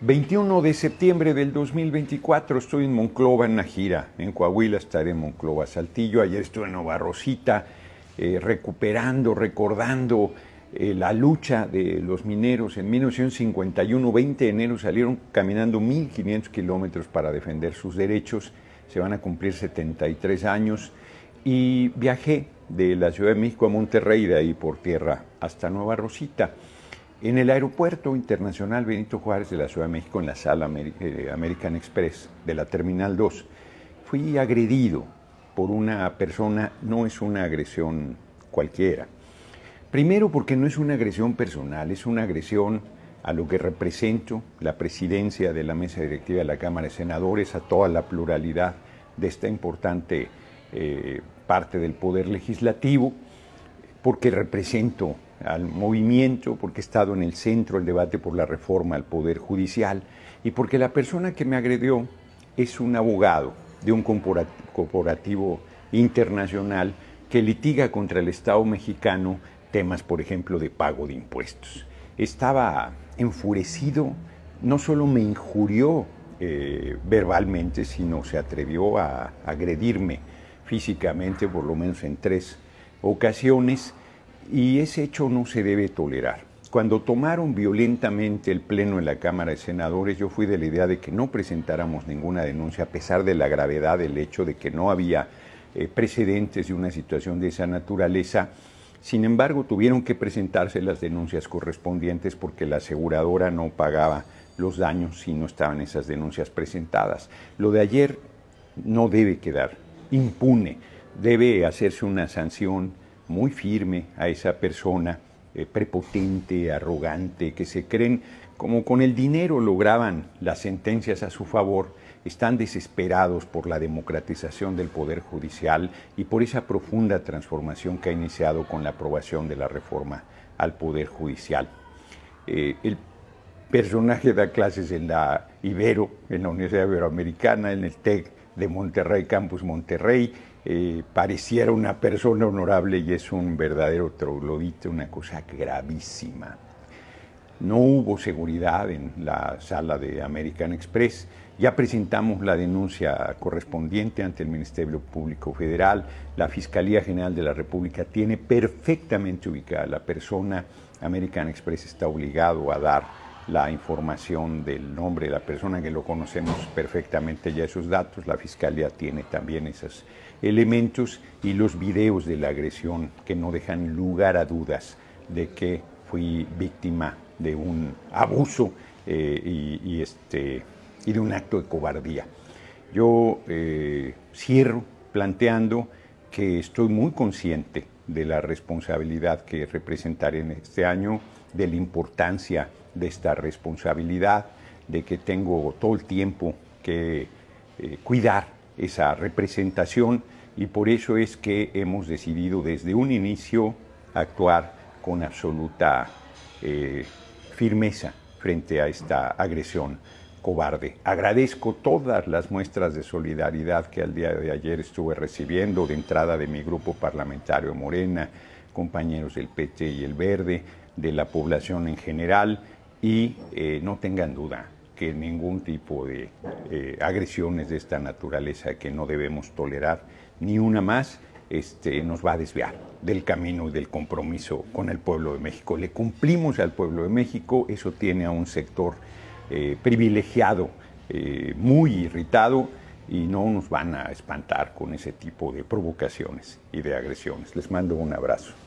21 de septiembre del 2024 estoy en Monclova en una En Coahuila estaré en Monclova Saltillo. Ayer estuve en Nueva Rosita, eh, recuperando, recordando eh, la lucha de los mineros. En 1951, 20 de enero, salieron caminando 1.500 kilómetros para defender sus derechos. Se van a cumplir 73 años. Y viajé de la Ciudad de México a Monterrey, de ahí por tierra hasta Nueva Rosita. En el Aeropuerto Internacional Benito Juárez de la Ciudad de México, en la sala eh, American Express de la Terminal 2, fui agredido por una persona, no es una agresión cualquiera. Primero porque no es una agresión personal, es una agresión a lo que represento, la presidencia de la mesa directiva de la Cámara de Senadores, a toda la pluralidad de esta importante eh, parte del poder legislativo, porque represento al movimiento, porque he estado en el centro del debate por la reforma al Poder Judicial y porque la persona que me agredió es un abogado de un corporativo internacional que litiga contra el Estado mexicano temas, por ejemplo, de pago de impuestos. Estaba enfurecido, no solo me injurió eh, verbalmente, sino se atrevió a agredirme físicamente, por lo menos en tres ocasiones, y ese hecho no se debe tolerar. Cuando tomaron violentamente el Pleno en la Cámara de Senadores, yo fui de la idea de que no presentáramos ninguna denuncia, a pesar de la gravedad del hecho de que no había eh, precedentes de una situación de esa naturaleza. Sin embargo, tuvieron que presentarse las denuncias correspondientes porque la aseguradora no pagaba los daños si no estaban esas denuncias presentadas. Lo de ayer no debe quedar impune, debe hacerse una sanción muy firme a esa persona eh, prepotente, arrogante, que se creen como con el dinero lograban las sentencias a su favor, están desesperados por la democratización del Poder Judicial y por esa profunda transformación que ha iniciado con la aprobación de la reforma al Poder Judicial. Eh, el personaje da clases en la Ibero, en la Universidad Iberoamericana, en el TEC de Monterrey, Campus Monterrey, eh, pareciera una persona honorable y es un verdadero troglodita, una cosa gravísima. No hubo seguridad en la sala de American Express. Ya presentamos la denuncia correspondiente ante el Ministerio Público Federal. La Fiscalía General de la República tiene perfectamente ubicada la persona. American Express está obligado a dar la información del nombre de la persona que lo conocemos perfectamente ya esos datos, la fiscalía tiene también esos elementos y los videos de la agresión que no dejan lugar a dudas de que fui víctima de un abuso eh, y, este, y de un acto de cobardía. Yo eh, cierro planteando que estoy muy consciente de la responsabilidad que representaré en este año, de la importancia de esta responsabilidad, de que tengo todo el tiempo que eh, cuidar esa representación y por eso es que hemos decidido desde un inicio actuar con absoluta eh, firmeza frente a esta agresión cobarde. Agradezco todas las muestras de solidaridad que al día de ayer estuve recibiendo de entrada de mi grupo parlamentario Morena, compañeros del PT y el Verde, de la población en general y eh, no tengan duda que ningún tipo de eh, agresiones de esta naturaleza que no debemos tolerar, ni una más, este, nos va a desviar del camino y del compromiso con el pueblo de México. Le cumplimos al pueblo de México, eso tiene a un sector eh, privilegiado, muy irritado, y no nos van a espantar con ese tipo de provocaciones y de agresiones. Les mando un abrazo.